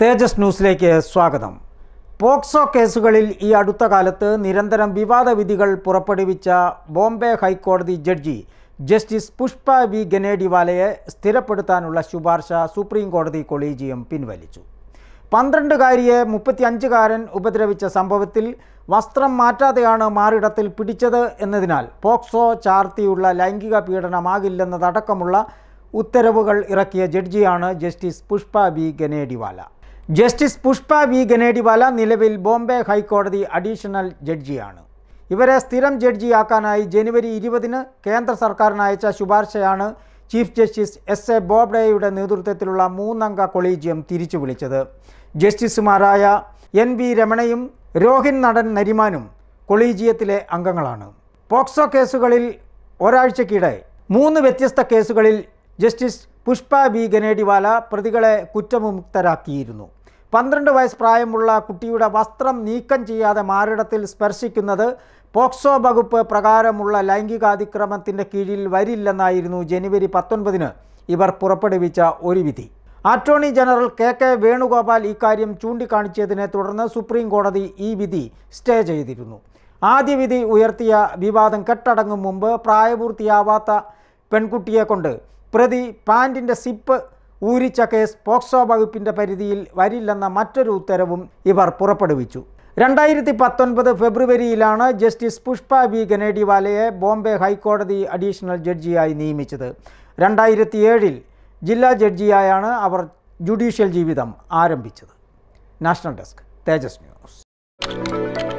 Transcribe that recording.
തേജസ് ന്യൂസിലേക്ക് സ്വാഗതം പോക്സോ കേസുകളിൽ ഈ അടുത്ത കാലത്ത് നിരന്തരം വിവാദ വിധികൾ പുറപ്പെടുവിച്ച ബോംബെ ഹൈക്കോടതി ജഡ്ജി ജസ്റ്റിസ് പുഷ്പ വി ഗനേഡിവാലയെ സ്ഥിരപ്പെടുത്താനുള്ള ശുപാർശ സുപ്രീം കോടതി കൊളീജിയം പിൻവലിച്ചു പന്ത്രണ്ടുകാരിയെ മുപ്പത്തിയഞ്ചുകാരൻ ഉപദ്രവിച്ച സംഭവത്തിൽ വസ്ത്രം മാറ്റാതെയാണ് മാറിടത്തിൽ പിടിച്ചത് എന്നതിനാൽ പോക്സോ ചാർത്തിയുള്ള ലൈംഗിക പീഡനമാകില്ലെന്നതടക്കമുള്ള ഉത്തരവുകൾ ഇറക്കിയ ജഡ്ജിയാണ് justice Pushpa B Ganediwala justice Pushpa V Ganediwala നിലവിൽ ബോംബെ ഹൈക്കോടതി അഡീഷണൽ ജഡ്ജിയാണ് ഇവരെ സ്ഥിരം ജഡ്ജിയാക്കാനായി ജനുവരി ഇരുപതിന് കേന്ദ്ര സർക്കാരിന് അയച്ച ശുപാർശയാണ് ചീഫ് ജസ്റ്റിസ് എസ് എ ബോബ്ഡെയുടെ നേതൃത്വത്തിലുള്ള മൂന്നംഗ കൊളീജിയം തിരിച്ചു വിളിച്ചത് ജസ്റ്റിസുമാരായ എൻ വി രമണയും രോഹിൻ നടൻ നരിമാനും കൊളീജിയത്തിലെ അംഗങ്ങളാണ് പോക്സോ കേസുകളിൽ ഒരാഴ്ചക്കിടെ മൂന്ന് വ്യത്യസ്ത കേസുകളിൽ ജസ്റ്റിസ് പുഷ്പ ബി ഗനേഡിവാല പ്രതികളെ കുറ്റവിമുക്തരാക്കിയിരുന്നു പന്ത്രണ്ട് വയസ്സ് പ്രായമുള്ള കുട്ടിയുടെ വസ്ത്രം നീക്കം ചെയ്യാതെ മാറിടത്തിൽ സ്പർശിക്കുന്നത് പോക്സോ വകുപ്പ് പ്രകാരമുള്ള ലൈംഗികാതിക്രമത്തിൻ്റെ കീഴിൽ വരില്ലെന്നായിരുന്നു ജനുവരി പത്തൊൻപതിന് ഇവർ പുറപ്പെടുവിച്ച ഒരു വിധി attorney general K K Venugopal ഇക്കാര്യം ചൂണ്ടിക്കാണിച്ചതിനെ തുടർന്ന് സുപ്രീം കോടതി ഈ വിധി സ്റ്റേ ചെയ്തിരുന്നു ആദ്യ വിധി ഉയർത്തിയ വിവാദം കെട്ടടങ്ങും മുമ്പ് പ്രായപൂർത്തിയാവാത്ത പെൺകുട്ടിയെ കൊണ്ട് പ്രതി പാൻറ്റിൻ്റെ സിപ്പ് ഊരിച്ച കേസ് പോക്സോ വകുപ്പിൻ്റെ പരിധിയിൽ വരില്ലെന്ന മറ്റൊരു ഉത്തരവും ഇവർ പുറപ്പെടുവിച്ചു രണ്ടായിരത്തി പത്തൊൻപത് ഫെബ്രുവരിയിലാണ് ജസ്റ്റിസ് പുഷ്പ വി ഗനേഡിവാലയെ ബോംബെ ഹൈക്കോടതി അഡീഷണൽ ജഡ്ജിയായി നിയമിച്ചത് രണ്ടായിരത്തി ഏഴിൽ ജില്ലാ ജഡ്ജിയായാണ് അവർ ജുഡീഷ്യൽ ജീവിതം ആരംഭിച്ചത് നാഷണൽ ഡെസ്ക് തേജസ് ന്യൂസ്